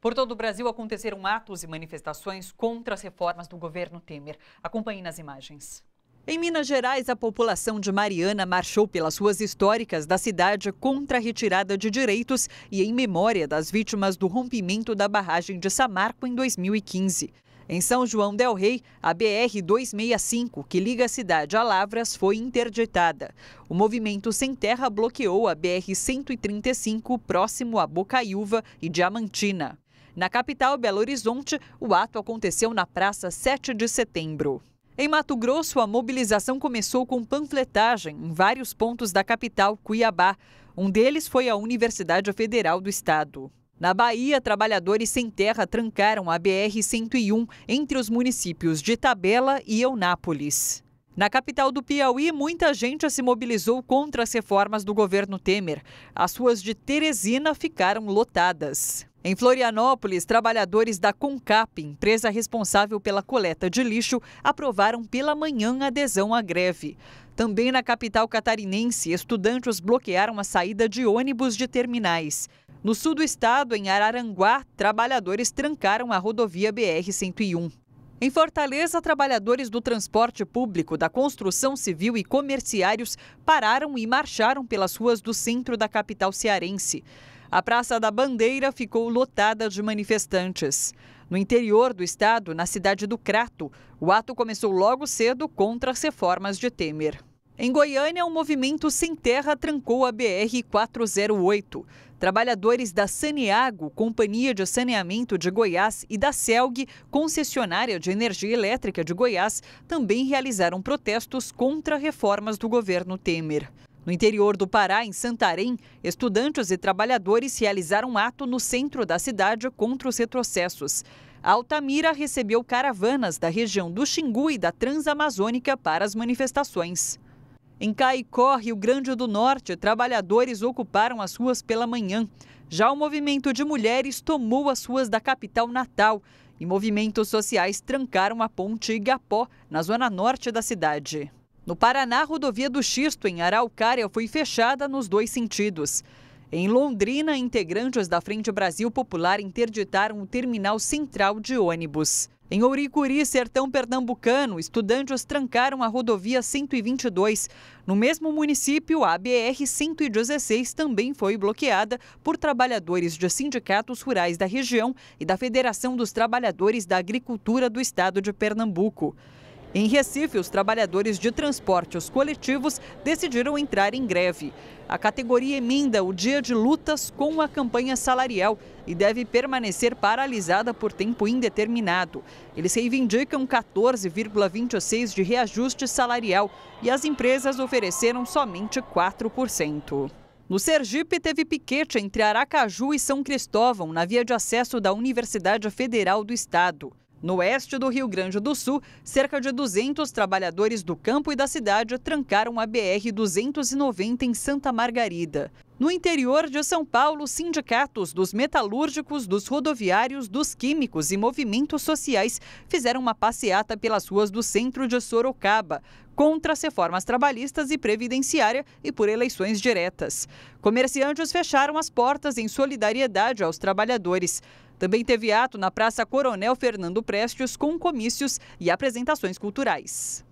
Por todo o Brasil aconteceram atos e manifestações contra as reformas do governo Temer. Acompanhe nas imagens. Em Minas Gerais, a população de Mariana marchou pelas ruas históricas da cidade contra a retirada de direitos e em memória das vítimas do rompimento da barragem de Samarco em 2015. Em São João del Rei, a BR-265, que liga a cidade a Lavras, foi interditada. O movimento Sem Terra bloqueou a BR-135, próximo a Bocaiúva e Diamantina. Na capital, Belo Horizonte, o ato aconteceu na Praça 7 de Setembro. Em Mato Grosso, a mobilização começou com panfletagem em vários pontos da capital, Cuiabá. Um deles foi a Universidade Federal do Estado. Na Bahia, trabalhadores sem terra trancaram a BR-101 entre os municípios de Tabela e Eunápolis. Na capital do Piauí, muita gente se mobilizou contra as reformas do governo Temer. As ruas de Teresina ficaram lotadas. Em Florianópolis, trabalhadores da Concap, empresa responsável pela coleta de lixo, aprovaram pela manhã adesão à greve. Também na capital catarinense, estudantes bloquearam a saída de ônibus de terminais. No sul do estado, em Araranguá, trabalhadores trancaram a rodovia BR-101. Em Fortaleza, trabalhadores do transporte público, da construção civil e comerciários pararam e marcharam pelas ruas do centro da capital cearense. A Praça da Bandeira ficou lotada de manifestantes. No interior do estado, na cidade do Crato, o ato começou logo cedo contra as reformas de Temer. Em Goiânia, um movimento sem terra trancou a BR-408. Trabalhadores da Saneago, Companhia de Saneamento de Goiás, e da CELG, Concessionária de Energia Elétrica de Goiás, também realizaram protestos contra reformas do governo Temer. No interior do Pará, em Santarém, estudantes e trabalhadores realizaram um ato no centro da cidade contra os retrocessos. A Altamira recebeu caravanas da região do Xingu e da Transamazônica para as manifestações. Em Caicó, Rio Grande do Norte, trabalhadores ocuparam as ruas pela manhã. Já o movimento de mulheres tomou as ruas da capital natal e movimentos sociais trancaram a ponte Igapó, na zona norte da cidade. No Paraná, a rodovia do Xisto, em Araucária, foi fechada nos dois sentidos. Em Londrina, integrantes da Frente Brasil Popular interditaram o terminal central de ônibus. Em Ouricuri, sertão pernambucano, estudantes trancaram a rodovia 122. No mesmo município, a BR-116 também foi bloqueada por trabalhadores de sindicatos rurais da região e da Federação dos Trabalhadores da Agricultura do Estado de Pernambuco. Em Recife, os trabalhadores de transportes coletivos decidiram entrar em greve. A categoria emenda o dia de lutas com a campanha salarial e deve permanecer paralisada por tempo indeterminado. Eles reivindicam 14,26% de reajuste salarial e as empresas ofereceram somente 4%. No Sergipe, teve piquete entre Aracaju e São Cristóvão, na via de acesso da Universidade Federal do Estado. No oeste do Rio Grande do Sul, cerca de 200 trabalhadores do campo e da cidade trancaram a BR-290 em Santa Margarida. No interior de São Paulo, sindicatos dos metalúrgicos, dos rodoviários, dos químicos e movimentos sociais fizeram uma passeata pelas ruas do centro de Sorocaba contra as reformas trabalhistas e previdenciária e por eleições diretas. Comerciantes fecharam as portas em solidariedade aos trabalhadores. Também teve ato na Praça Coronel Fernando Prestes com comícios e apresentações culturais.